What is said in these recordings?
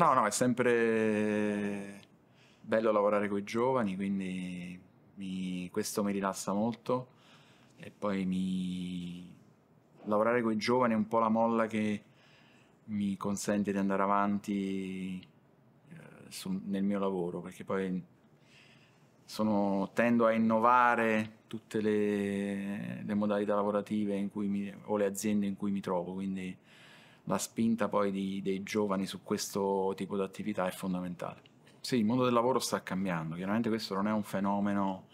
No, no, è sempre bello lavorare con i giovani, quindi mi... questo mi rilassa molto e poi mi... lavorare con i giovani è un po' la molla che mi consente di andare avanti eh, su... nel mio lavoro, perché poi sono... tendo a innovare tutte le, le modalità lavorative mi... o le aziende in cui mi trovo, quindi la spinta poi di, dei giovani su questo tipo di attività è fondamentale. Sì, il mondo del lavoro sta cambiando, chiaramente questo non è un fenomeno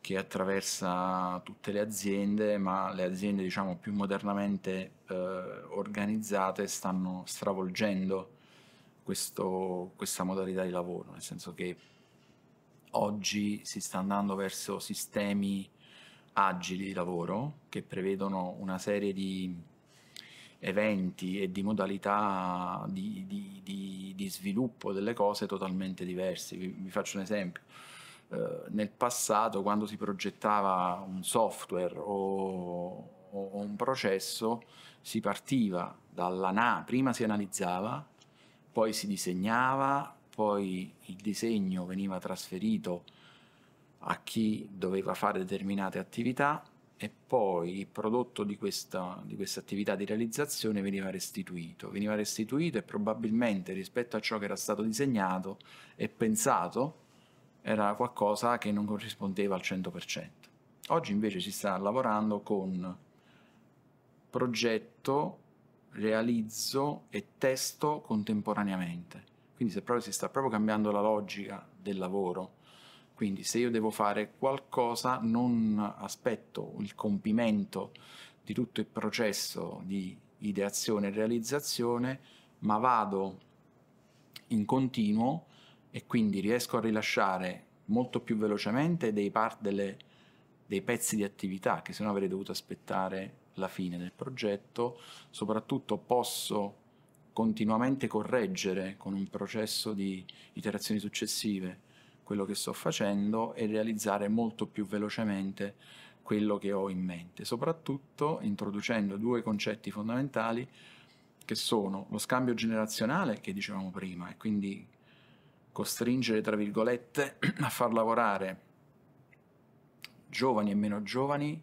che attraversa tutte le aziende, ma le aziende diciamo, più modernamente eh, organizzate stanno stravolgendo questo, questa modalità di lavoro, nel senso che oggi si sta andando verso sistemi agili di lavoro che prevedono una serie di eventi e di modalità di, di, di, di sviluppo delle cose totalmente diverse. Vi, vi faccio un esempio. Eh, nel passato, quando si progettava un software o, o un processo, si partiva dalla na, prima si analizzava, poi si disegnava, poi il disegno veniva trasferito a chi doveva fare determinate attività e poi il prodotto di questa, di questa attività di realizzazione veniva restituito. Veniva restituito e probabilmente rispetto a ciò che era stato disegnato e pensato era qualcosa che non corrispondeva al 100%. Oggi invece si sta lavorando con progetto, realizzo e testo contemporaneamente. Quindi se proprio si sta proprio cambiando la logica del lavoro, quindi se io devo fare qualcosa non aspetto il compimento di tutto il processo di ideazione e realizzazione, ma vado in continuo e quindi riesco a rilasciare molto più velocemente dei, part, delle, dei pezzi di attività che se no avrei dovuto aspettare la fine del progetto, soprattutto posso continuamente correggere con un processo di iterazioni successive quello che sto facendo e realizzare molto più velocemente quello che ho in mente, soprattutto introducendo due concetti fondamentali che sono lo scambio generazionale che dicevamo prima e quindi costringere, tra virgolette, a far lavorare giovani e meno giovani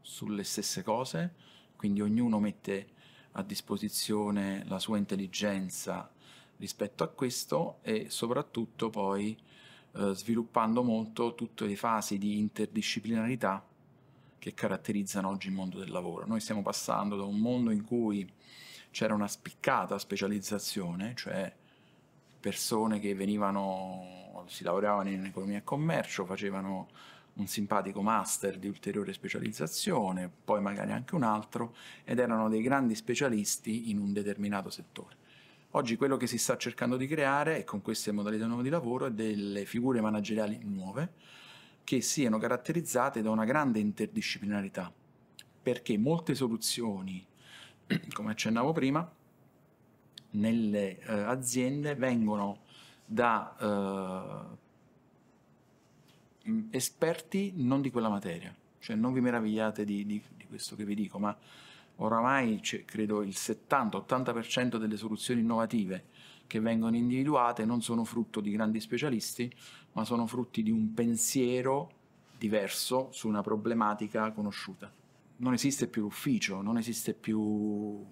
sulle stesse cose, quindi ognuno mette a disposizione la sua intelligenza rispetto a questo e soprattutto poi eh, sviluppando molto tutte le fasi di interdisciplinarità che caratterizzano oggi il mondo del lavoro. Noi stiamo passando da un mondo in cui c'era una spiccata specializzazione, cioè persone che venivano, si laureavano in economia e commercio, facevano un simpatico master di ulteriore specializzazione, poi magari anche un altro, ed erano dei grandi specialisti in un determinato settore. Oggi quello che si sta cercando di creare con queste modalità nuove di lavoro è delle figure manageriali nuove che siano caratterizzate da una grande interdisciplinarità, perché molte soluzioni, come accennavo prima, nelle eh, aziende vengono da eh, esperti non di quella materia, cioè non vi meravigliate di, di, di questo che vi dico, ma oramai credo il 70-80% delle soluzioni innovative che vengono individuate non sono frutto di grandi specialisti, ma sono frutti di un pensiero diverso su una problematica conosciuta. Non esiste più l'ufficio, non esiste più uh,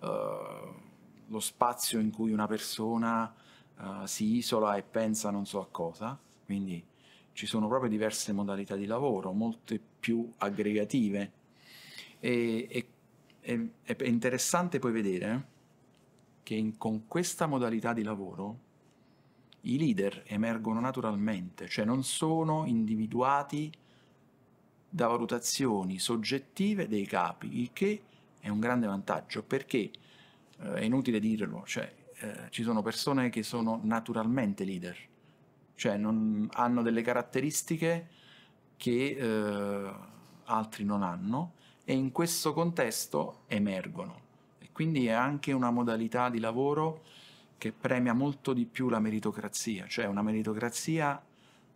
lo spazio in cui una persona uh, si isola e pensa non so a cosa, quindi ci sono proprio diverse modalità di lavoro, molte più aggregative e, e è, è interessante poi vedere che in, con questa modalità di lavoro i leader emergono naturalmente, cioè non sono individuati da valutazioni soggettive dei capi, il che è un grande vantaggio perché eh, è inutile dirlo, cioè eh, ci sono persone che sono naturalmente leader, cioè non, hanno delle caratteristiche che eh, altri non hanno e in questo contesto emergono. E quindi è anche una modalità di lavoro che premia molto di più la meritocrazia, cioè una meritocrazia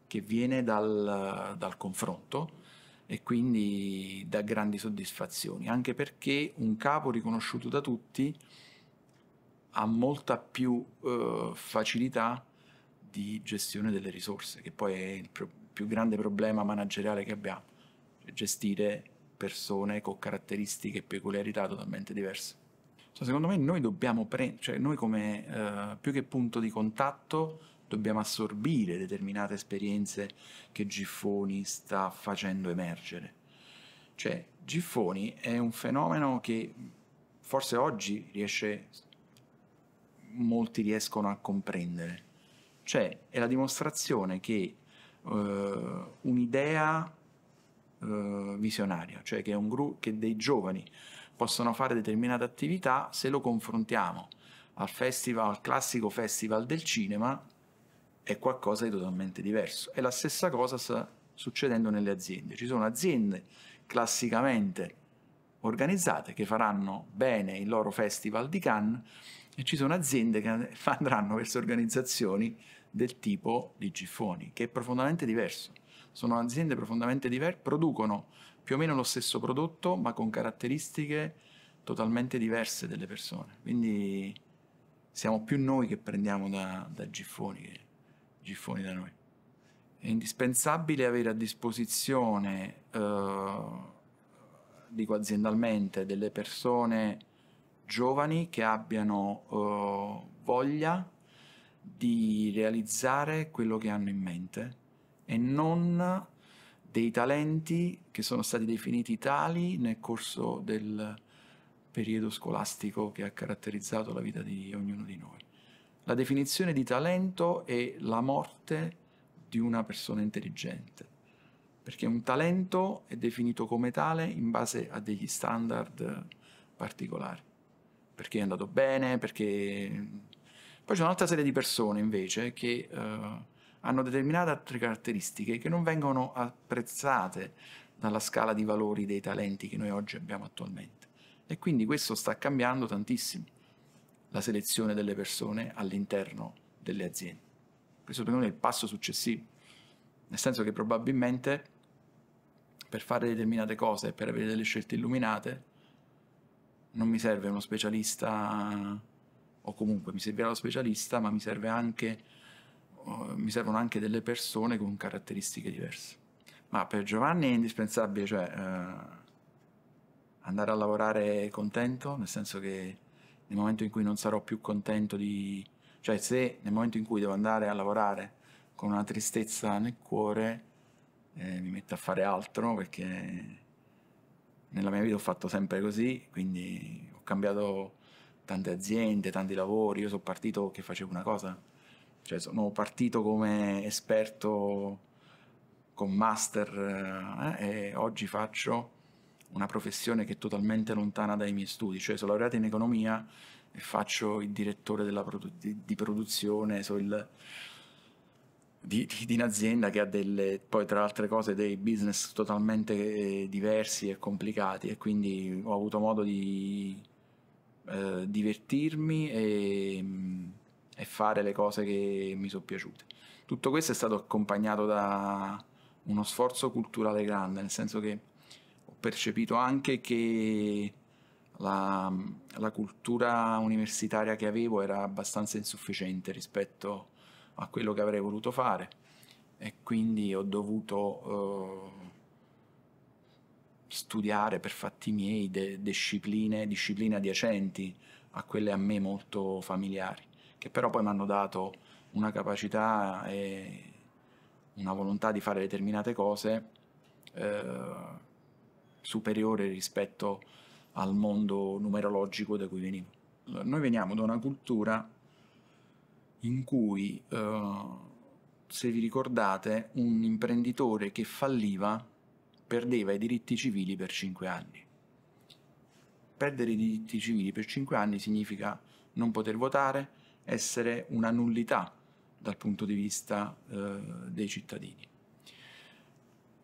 che viene dal, dal confronto e quindi dà grandi soddisfazioni, anche perché un capo riconosciuto da tutti ha molta più eh, facilità di gestione delle risorse, che poi è il pro- più grande problema manageriale che abbiamo, cioè gestire persone con caratteristiche e peculiarità totalmente diverse. Cioè, secondo me noi dobbiamo prendere, cioè noi come eh, più che punto di contatto dobbiamo assorbire determinate esperienze che Giffoni sta facendo emergere. Cioè, Giffoni è un fenomeno che forse oggi riesce, molti riescono a comprendere. Cioè, è la dimostrazione che eh, un'idea eh, visionario, cioè che, gru- che dei giovani possano fare determinate attività se lo confrontiamo al festival, al classico festival del cinema, è qualcosa di totalmente diverso. E la stessa cosa sta succedendo nelle aziende. Ci sono aziende classicamente organizzate che faranno bene il loro festival di Cannes e ci sono aziende che andranno verso organizzazioni del tipo di Giffoni, che è profondamente diverso sono aziende profondamente diverse, producono più o meno lo stesso prodotto ma con caratteristiche totalmente diverse delle persone. Quindi siamo più noi che prendiamo da, da Giffoni che Giffoni da noi. È indispensabile avere a disposizione, eh, dico aziendalmente, delle persone giovani che abbiano eh, voglia di realizzare quello che hanno in mente e non dei talenti che sono stati definiti tali nel corso del periodo scolastico che ha caratterizzato la vita di ognuno di noi. La definizione di talento è la morte di una persona intelligente, perché un talento è definito come tale in base a degli standard particolari, perché è andato bene, perché... Poi c'è un'altra serie di persone invece che... Uh, hanno determinate altre caratteristiche che non vengono apprezzate dalla scala di valori dei talenti che noi oggi abbiamo attualmente. E quindi questo sta cambiando tantissimo la selezione delle persone all'interno delle aziende. Questo per noi è il passo successivo, nel senso che probabilmente per fare determinate cose e per avere delle scelte illuminate non mi serve uno specialista o comunque mi servirà lo specialista, ma mi serve anche eh, mi servono anche delle persone con caratteristiche diverse. Ma per Giovanni è indispensabile, cioè, uh, andare a lavorare contento, nel senso che nel momento in cui non sarò più contento di... cioè se nel momento in cui devo andare a lavorare con una tristezza nel cuore, eh, mi metto a fare altro perché nella mia vita ho fatto sempre così, quindi ho cambiato tante aziende, tanti lavori, io sono partito che facevo una cosa, cioè sono partito come esperto con master eh, e oggi faccio una professione che è totalmente lontana dai miei studi, cioè sono laureato in economia e faccio il direttore produ- di, di, produzione, so il, di, di, di, un'azienda che ha delle, poi tra altre cose dei business totalmente eh, diversi e complicati e quindi ho avuto modo di eh, divertirmi e mm, e fare le cose che mi sono piaciute. Tutto questo è stato accompagnato da uno sforzo culturale grande, nel senso che ho percepito anche che la, la cultura universitaria che avevo era abbastanza insufficiente rispetto a quello che avrei voluto fare e quindi ho dovuto eh, studiare per fatti miei de- discipline, discipline adiacenti a quelle a me molto familiari che però poi mi hanno dato una capacità e una volontà di fare determinate cose eh, superiore rispetto al mondo numerologico da cui venivo. Noi veniamo da una cultura in cui, eh, se vi ricordate, un imprenditore che falliva perdeva i diritti civili per 5 anni. Perdere i diritti civili per 5 anni significa non poter votare, essere una nullità dal punto di vista eh, dei cittadini.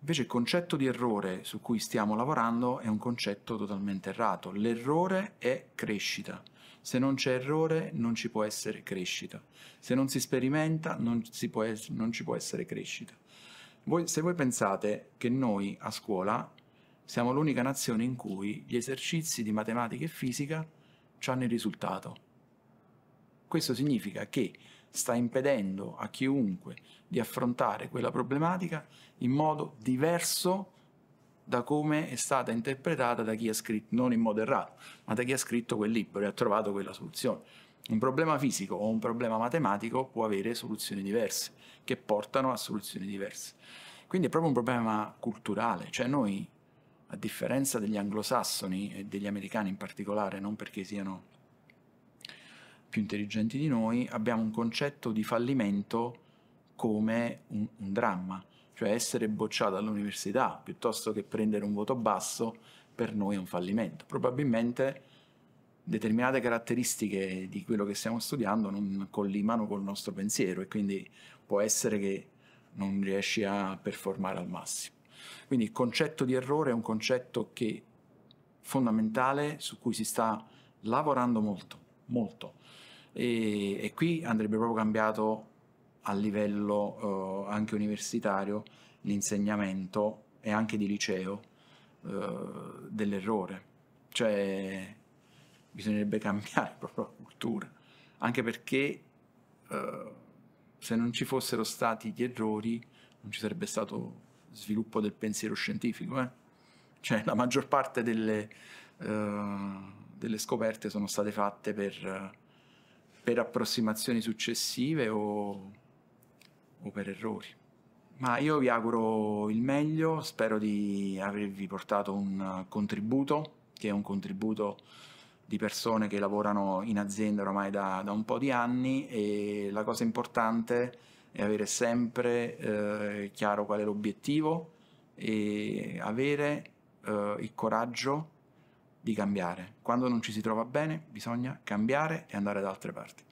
Invece il concetto di errore su cui stiamo lavorando è un concetto totalmente errato. L'errore è crescita. Se non c'è errore non ci può essere crescita. Se non si sperimenta non, si può, non ci può essere crescita. Voi, se voi pensate che noi a scuola siamo l'unica nazione in cui gli esercizi di matematica e fisica ci hanno il risultato, questo significa che sta impedendo a chiunque di affrontare quella problematica in modo diverso da come è stata interpretata da chi ha scritto, non in modo errato, ma da chi ha scritto quel libro e ha trovato quella soluzione. Un problema fisico o un problema matematico può avere soluzioni diverse, che portano a soluzioni diverse. Quindi è proprio un problema culturale, cioè noi, a differenza degli anglosassoni e degli americani in particolare, non perché siano più intelligenti di noi, abbiamo un concetto di fallimento come un, un dramma, cioè essere bocciato all'università piuttosto che prendere un voto basso per noi è un fallimento. Probabilmente determinate caratteristiche di quello che stiamo studiando non collimano col nostro pensiero e quindi può essere che non riesci a performare al massimo. Quindi il concetto di errore è un concetto che fondamentale su cui si sta lavorando molto molto. E, e qui andrebbe proprio cambiato a livello eh, anche universitario l'insegnamento e anche di liceo eh, dell'errore. Cioè bisognerebbe cambiare proprio la cultura, anche perché eh, se non ci fossero stati gli errori non ci sarebbe stato sviluppo del pensiero scientifico. Eh? Cioè la maggior parte delle, eh, delle scoperte sono state fatte per, per approssimazioni successive o, o per errori. Ma io vi auguro il meglio, spero di avervi portato un contributo, che è un contributo di persone che lavorano in azienda ormai da, da un po' di anni e la cosa importante è avere sempre eh, chiaro qual è l'obiettivo e avere eh, il coraggio di cambiare. Quando non ci si trova bene bisogna cambiare e andare da altre parti.